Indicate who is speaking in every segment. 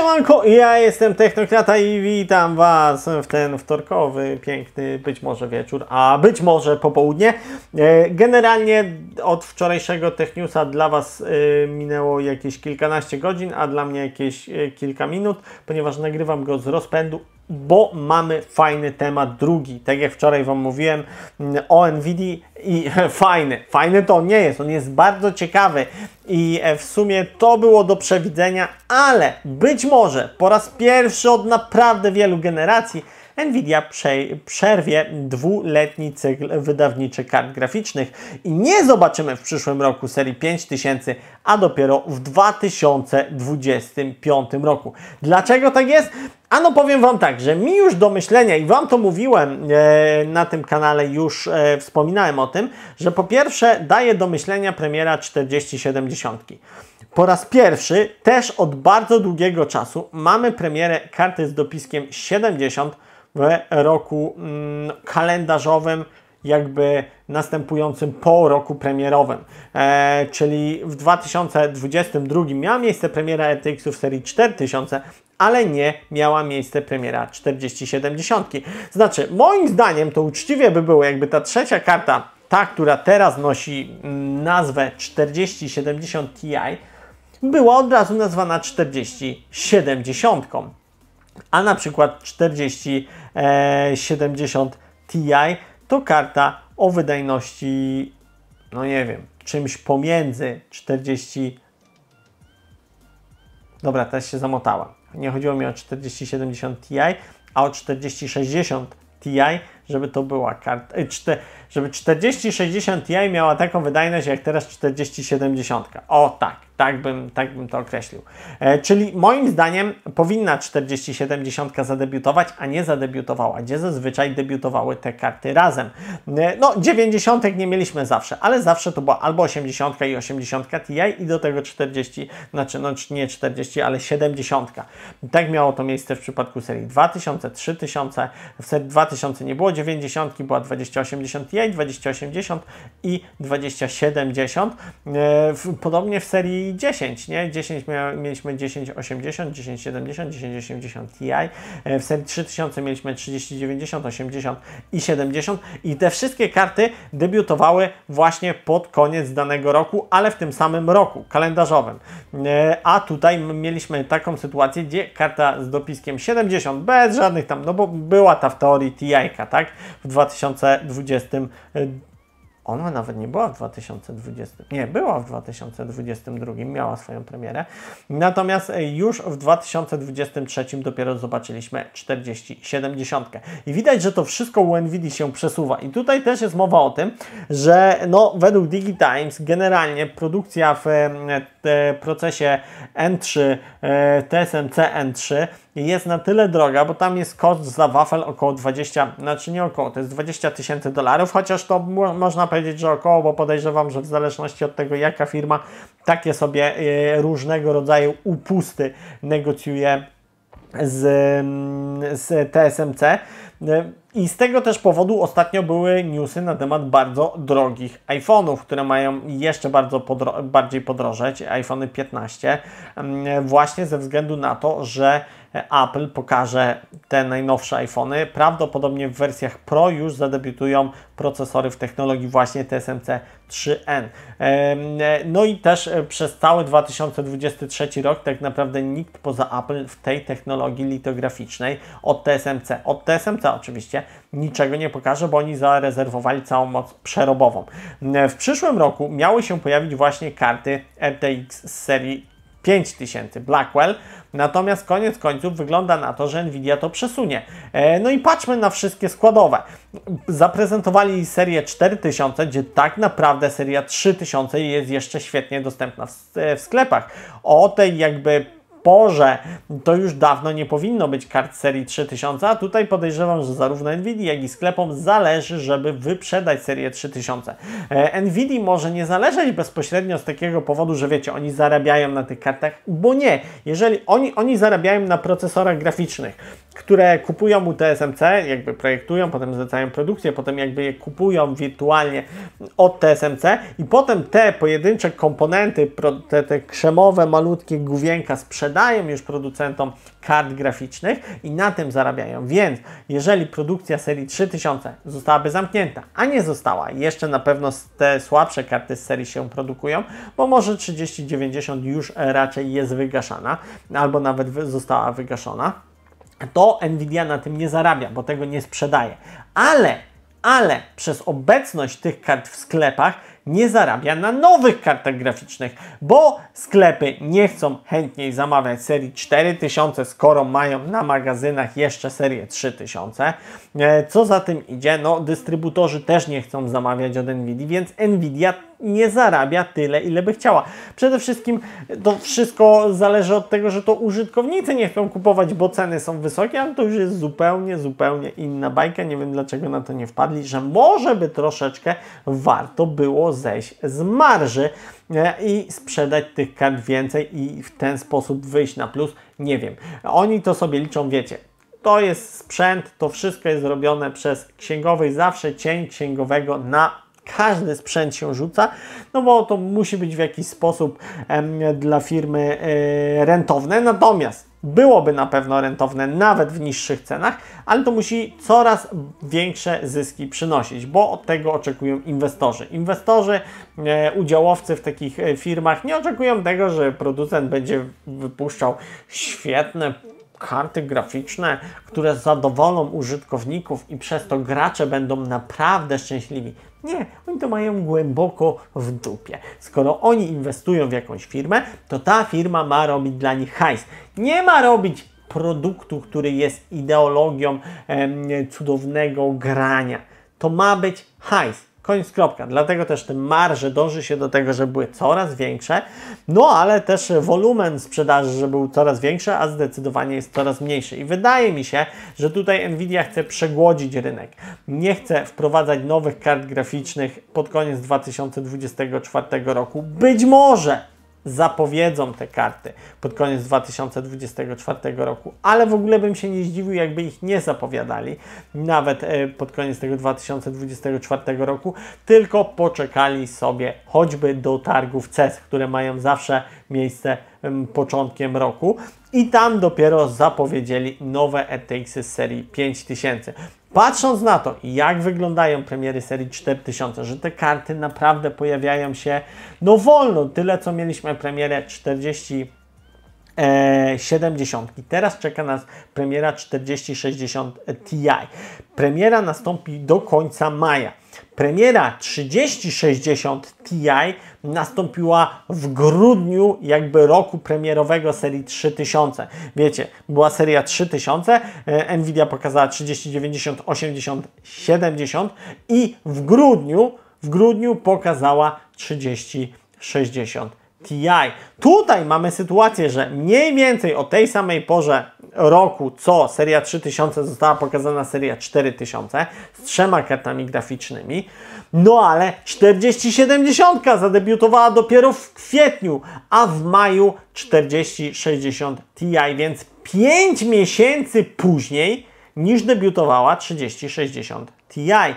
Speaker 1: Siemanko, ja jestem Technokrata i witam Was w ten wtorkowy, piękny, być może wieczór, a być może popołudnie. E, generalnie od wczorajszego Techniusa dla Was e, minęło jakieś kilkanaście godzin, a dla mnie jakieś e, kilka minut, ponieważ nagrywam go z rozpędu bo mamy fajny temat drugi. Tak jak wczoraj Wam mówiłem mm, o Nvidia i fajny. Fajny to on nie jest, on jest bardzo ciekawy i e, w sumie to było do przewidzenia, ale być może po raz pierwszy od naprawdę wielu generacji Nvidia przerwie dwuletni cykl wydawniczy kart graficznych i nie zobaczymy w przyszłym roku serii 5000, a dopiero w 2025 roku. Dlaczego tak jest? Ano powiem Wam tak, że mi już do myślenia i Wam to mówiłem e, na tym kanale, już e, wspominałem o tym, że po pierwsze daje do myślenia premiera 4070. Po raz pierwszy też od bardzo długiego czasu mamy premierę karty z dopiskiem 70 w roku mm, kalendarzowym jakby następującym po roku premierowym. E, czyli w 2022 miała miejsce premiera RTX e w serii 4000, ale nie miała miejsce premiera 4070. Znaczy, moim zdaniem to uczciwie by było, jakby ta trzecia karta, ta, która teraz nosi mm, nazwę 4070 Ti, była od razu nazwana 4070 a na przykład 4070 e, Ti to karta o wydajności, no nie wiem, czymś pomiędzy 40. Dobra, teraz się zamotałam. Nie chodziło mi o 4070 Ti, a o 4060 Ti żeby to była karta, e, żeby 4060 Ti miała taką wydajność jak teraz 4070. O tak, tak bym, tak bym to określił. E, czyli moim zdaniem powinna 4070 zadebiutować, a nie zadebiutowała, gdzie zazwyczaj debiutowały te karty razem. E, no 90 nie mieliśmy zawsze, ale zawsze to była albo 80 i 80 Ti i do tego 40, znaczy no nie 40, ale 70. tak miało to miejsce w przypadku serii 2000, 3000, w serii 2000 nie było 90 była 2080 jej, 2080 i 2070. E, podobnie w serii 10, nie? 10 mia- mieliśmy 1080, 1070, 1080 Ti. E, w serii 3000 mieliśmy 3090, 80 i 70 i te wszystkie karty debiutowały właśnie pod koniec danego roku, ale w tym samym roku kalendarzowym. E, a tutaj mieliśmy taką sytuację, gdzie karta z dopiskiem 70 bez żadnych tam, no bo była ta w teorii Ti, tak? tak? W 2020 y, ona nawet nie była w 2020, nie, była w 2022, miała swoją premierę. Natomiast y, już w 2023 dopiero zobaczyliśmy 4070. I widać, że to wszystko u NVIDII się przesuwa. I tutaj też jest mowa o tym, że no, według DigiTimes generalnie produkcja w, w, y, procesie N3, TSMC N3 jest na tyle droga, bo tam jest koszt za wafel około 20, znaczy nie około, to jest 20 tysięcy dolarów, chociaż to można powiedzieć, że około, bo podejrzewam, że w zależności od tego, jaka firma, takie sobie e, różnego rodzaju upusty negocjuje z, mm, z TSMC. I z tego też powodu ostatnio były newsy na temat bardzo drogich iPhone'ów, które mają jeszcze bardzo podro bardziej podrożeć, iPhoney 15, mm, właśnie ze względu na to, że Apple pokaże te najnowsze iPhony. Prawdopodobnie w wersjach Pro już zadebiutują procesory w technologii właśnie TSMC 3N. No i też e, przez cały 2023 rok tak naprawdę nikt poza Apple w tej technologii litograficznej od TSMC, od TSMC Niemca oczywiście niczego nie pokaże, bo oni zarezerwowali całą moc przerobową. W przyszłym roku miały się pojawić właśnie karty RTX z serii 5000 Blackwell, natomiast koniec końców wygląda na to, że Nvidia to przesunie. E, no i patrzmy na wszystkie składowe. Zaprezentowali serię 4000, gdzie tak naprawdę seria 3000 jest jeszcze świetnie dostępna w e, sklepach. O tej jakby porze to już dawno nie powinno być kart serii 3000, a tutaj podejrzewam, że zarówno Nvidia, jak i sklepom zależy, żeby wyprzedać serię 3000. E, Nvidia może nie zależeć bezpośrednio z takiego powodu, że wiecie, oni zarabiają na tych kartach, bo nie. Jeżeli oni, oni zarabiają na procesorach graficznych, które kupują mu TSMC, jakby projektują, potem zlecają produkcję, potem jakby je kupują wirtualnie od TSMC i potem te pojedyncze komponenty, te, te krzemowe, malutkie główienka sprzedają już producentom kart graficznych i na tym zarabiają. Więc jeżeli produkcja serii 3000 zostałaby zamknięta, a nie została, jeszcze na pewno te słabsze karty z serii się produkują, bo może 3090 już raczej jest wygaszana albo nawet została wygaszona to Nvidia na tym nie zarabia, bo tego nie sprzedaje. Ale, ale przez obecność tych kart w sklepach nie zarabia na nowych kartach graficznych, bo sklepy nie chcą chętniej zamawiać serii 4000, skoro mają na magazynach jeszcze serię 3000. E, co za tym idzie, no dystrybutorzy też nie chcą zamawiać od Nvidia, więc Nvidia nie zarabia tyle, ile by chciała. Przede wszystkim to wszystko zależy od tego, że to użytkownicy nie chcą kupować, bo ceny są wysokie, ale to już jest zupełnie, zupełnie inna bajka. Nie wiem dlaczego na to nie wpadli, że może by troszeczkę warto było zejść z marży e, i sprzedać tych kart więcej i w ten sposób wyjść na plus, nie wiem. Oni to sobie liczą, wiecie, to jest sprzęt, to wszystko jest zrobione przez i zawsze cień księgowego na każdy sprzęt się rzuca, no bo to musi być w jakiś sposób em, dla firmy e, rentowne. Natomiast byłoby na pewno rentowne nawet w niższych cenach, ale to musi coraz większe zyski przynosić, bo od tego oczekują inwestorzy. Inwestorzy, e, udziałowcy w takich e, firmach nie oczekują tego, że producent będzie wypuszczał świetne karty graficzne, które zadowolą użytkowników i przez to gracze będą naprawdę szczęśliwi. Nie, oni to mają głęboko w dupie. Skoro oni inwestują w jakąś firmę, to ta firma ma robić dla nich hajs. Nie ma robić produktu, który jest ideologią em, cudownego grania. To ma być hajs. Koniec kropka. Dlatego też te marże dąży się do tego, żeby były coraz większe, no ale też wolumen sprzedaży, żeby był coraz większy, a zdecydowanie jest coraz mniejszy. I wydaje mi się, że tutaj Nvidia chce przegłodzić rynek. Nie chce wprowadzać nowych kart graficznych pod koniec 2024 roku. Być może zapowiedzą te karty pod koniec 2024 roku, ale w ogóle bym się nie zdziwił, jakby ich nie zapowiadali nawet e, pod koniec tego 2024 roku, tylko poczekali sobie choćby do targów CES, które mają zawsze miejsce początkiem roku i tam dopiero zapowiedzieli nowe RTX z serii 5000. Patrząc na to, jak wyglądają premiery serii 4000, że te karty naprawdę pojawiają się no wolno, tyle co mieliśmy premierę 40 70. E, Teraz czeka nas premiera 4060 Ti. Premiera nastąpi do końca maja. Premiera 3060 Ti nastąpiła w grudniu jakby roku premierowego serii 3000. Wiecie, była seria 3000, e, Nvidia pokazała 3090, 80, 70 i w grudniu, w grudniu pokazała 3060 TI. Tutaj mamy sytuację, że mniej więcej o tej samej porze roku, co seria 3000 została pokazana seria 4000 z trzema kartami graficznymi. No ale 4070 zadebiutowała dopiero w kwietniu, a w maju 4060 Ti, więc 5 miesięcy później niż debiutowała 3060 Ti. E,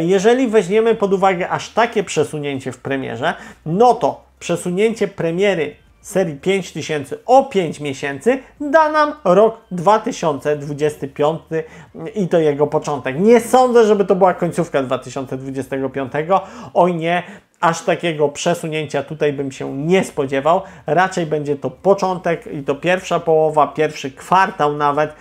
Speaker 1: jeżeli weźmiemy pod uwagę aż takie przesunięcie w premierze, no to przesunięcie premiery serii 5000 o 5 miesięcy da nam rok 2025 i to jego początek. Nie sądzę, żeby to była końcówka 2025. Oj nie, aż takiego przesunięcia tutaj bym się nie spodziewał. Raczej będzie to początek i to pierwsza połowa, pierwszy kwartał nawet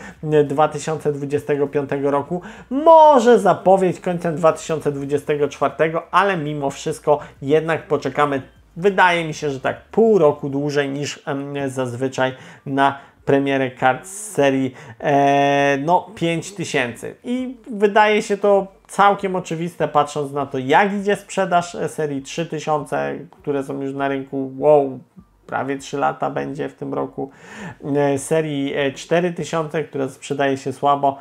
Speaker 1: 2025 roku. Może zapowiedź końcem 2024, ale mimo wszystko jednak poczekamy wydaje mi się, że tak pół roku dłużej niż zazwyczaj na premierę kart z serii e, no 5000 i wydaje się to całkiem oczywiste patrząc na to jak idzie sprzedaż e, serii 3000, które są już na rynku, wow, prawie 3 lata będzie w tym roku, e, serii 4000, e, która sprzedaje się słabo,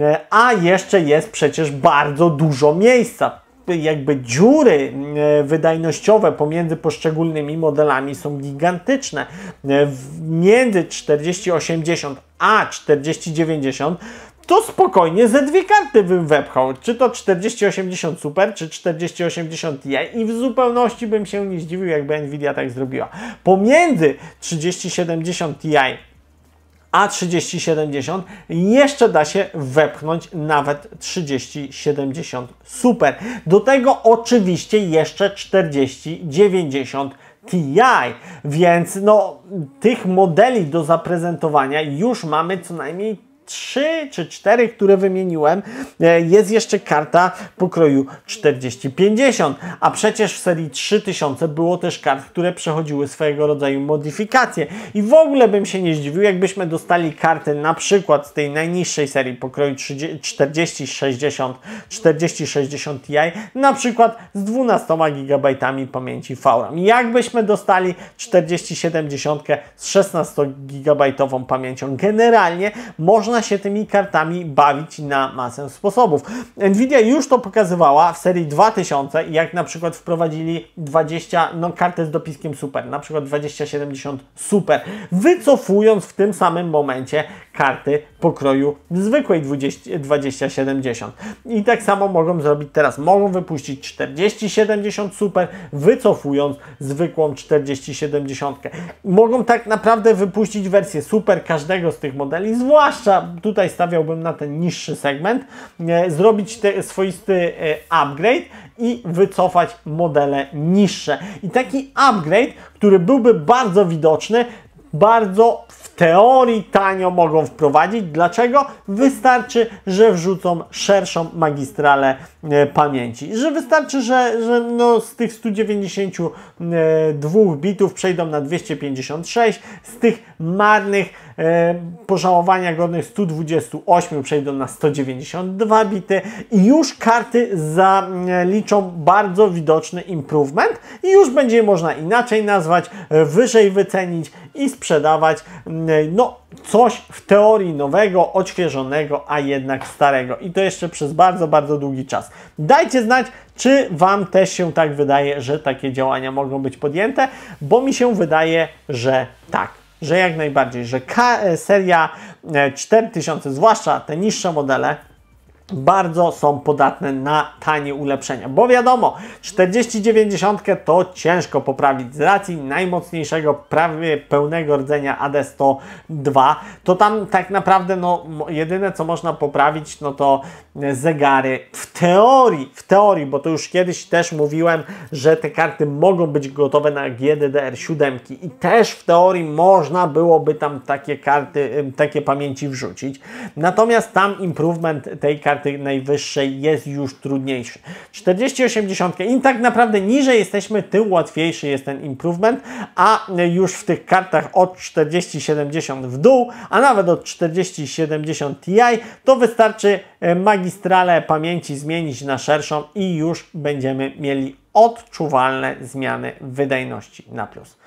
Speaker 1: e, a jeszcze jest przecież bardzo dużo miejsca jakby dziury e, wydajnościowe pomiędzy poszczególnymi modelami są gigantyczne. E, między 4080 a 4090 to spokojnie ze dwie karty bym wepchał. Czy to 4080 Super, czy 4080 Ti i w zupełności bym się nie zdziwił, jakby Nvidia tak zrobiła. Pomiędzy 3070 Ti a3070 jeszcze da się wepchnąć nawet 3070 Super. Do tego oczywiście jeszcze 4090 TI, więc no tych modeli do zaprezentowania już mamy co najmniej 3 czy 4, które wymieniłem, e, jest jeszcze karta pokroju 4050. a przecież w serii 3000 było też kart, które przechodziły swojego rodzaju modyfikacje i w ogóle bym się nie zdziwił, jakbyśmy dostali karty na przykład z tej najniższej serii pokroju 4060 4060 40-60 Ti, na przykład z 12 GB pamięci VRAM. Jakbyśmy dostali 4070 z 16 GB pamięcią. Generalnie można można się tymi kartami bawić na masę sposobów. Nvidia już to pokazywała w serii 2000, jak na przykład wprowadzili 20, no kartę z dopiskiem super, na przykład 2070 super, wycofując w tym samym momencie karty pokroju zwykłej 20, 2070. I tak samo mogą zrobić teraz. Mogą wypuścić 4070 super, wycofując zwykłą 4070. Mogą tak naprawdę wypuścić wersję super każdego z tych modeli, zwłaszcza tutaj stawiałbym na ten niższy segment, e, zrobić te, swoisty e, upgrade i wycofać modele niższe. I taki upgrade, który byłby bardzo widoczny, bardzo w teorii tanio mogą wprowadzić. Dlaczego? Wystarczy, że wrzucą szerszą magistralę e, pamięci. Że wystarczy, że, że no z tych 192 e, bitów przejdą na 256, z tych marnych E, pożałowania godnych 128 przejdą na 192 bity i już karty zaliczą bardzo widoczny improvement i już będzie można inaczej nazwać, e, wyżej wycenić i sprzedawać e, no coś w teorii nowego, odświeżonego, a jednak starego i to jeszcze przez bardzo, bardzo długi czas. Dajcie znać, czy Wam też się tak wydaje, że takie działania mogą być podjęte, bo mi się wydaje, że tak że jak najbardziej, że e, seria 4000, e, zwłaszcza te niższe modele, bardzo są podatne na tanie ulepszenia, bo wiadomo, 4090 to ciężko poprawić z racji najmocniejszego, prawie pełnego rdzenia AD102, to tam tak naprawdę no, jedyne co można poprawić no to zegary w teorii, w teorii, bo to już kiedyś też mówiłem, że te karty mogą być gotowe na GDDR7 i też w teorii można byłoby tam takie karty, takie pamięci wrzucić, natomiast tam improvement tej karty karty najwyższej jest już trudniejszy. 40-80 i tak naprawdę niżej jesteśmy, tym łatwiejszy jest ten improvement, a już w tych kartach od 40-70 w dół, a nawet od 40-70 Ti, to wystarczy e, magistralę pamięci zmienić na szerszą i już będziemy mieli odczuwalne zmiany wydajności na plus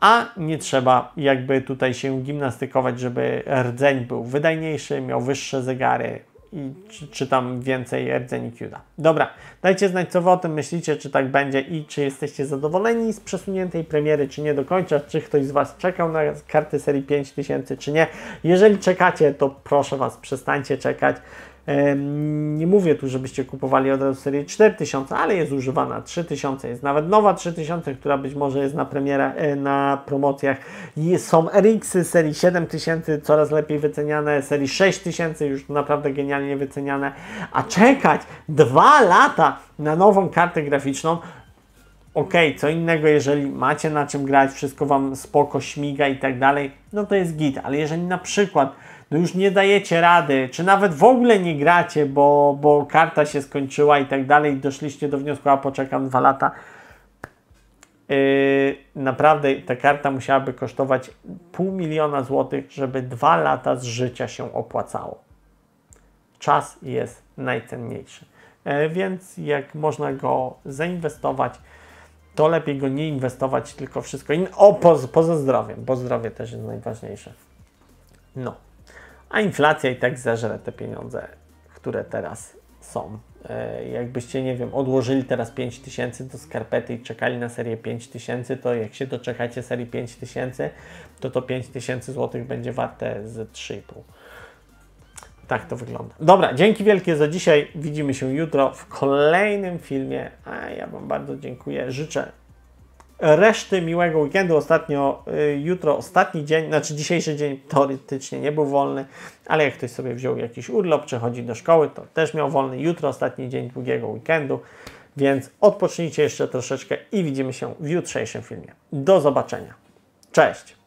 Speaker 1: a nie trzeba jakby tutaj się gimnastykować, żeby rdzeń był wydajniejszy, miał wyższe zegary, i czy, czy tam więcej rdzeni Qda. Dobra, dajcie znać co wy o tym myślicie, czy tak będzie i czy jesteście zadowoleni z przesuniętej premiery, czy nie do końca, czy ktoś z Was czekał na karty serii 5000, czy nie. Jeżeli czekacie, to proszę Was, przestańcie czekać. Nie mówię tu, żebyście kupowali od razu serię 4000, ale jest używana 3000, jest nawet nowa 3000, która być może jest na premiera, e, na promocjach. Są RX-y serii 7000, coraz lepiej wyceniane, serii 6000 już naprawdę genialnie wyceniane, a czekać 2 lata na nową kartę graficzną, OK, co innego, jeżeli macie na czym grać, wszystko Wam spoko, śmiga i tak dalej, no to jest git, ale jeżeli na przykład no już nie dajecie rady, czy nawet w ogóle nie gracie, bo, bo karta się skończyła i tak dalej, doszliście do wniosku, a poczekam dwa lata. Yy, naprawdę ta karta musiałaby kosztować pół miliona złotych, żeby dwa lata z życia się opłacało. Czas jest najcenniejszy. Yy, więc jak można go zainwestować, to lepiej go nie inwestować, tylko wszystko inne. O, poza, poza zdrowiem, bo zdrowie też jest najważniejsze. No a inflacja i tak zażre te pieniądze, które teraz są. E, jakbyście, nie wiem, odłożyli teraz 5000 do skarpety i czekali na serię 5000, to jak się doczekacie serii 5000, to to 5000 zł będzie warte z 3,5. Tak to wygląda. Dobra, dzięki wielkie za dzisiaj. Widzimy się jutro w kolejnym filmie. A ja Wam bardzo dziękuję. Życzę reszty miłego weekendu. Ostatnio, y, jutro ostatni dzień, znaczy dzisiejszy dzień teoretycznie nie był wolny, ale jak ktoś sobie wziął jakiś urlop czy chodzi do szkoły, to też miał wolny. Jutro ostatni dzień długiego weekendu, więc odpocznijcie jeszcze troszeczkę i widzimy się w jutrzejszym filmie. Do zobaczenia. Cześć!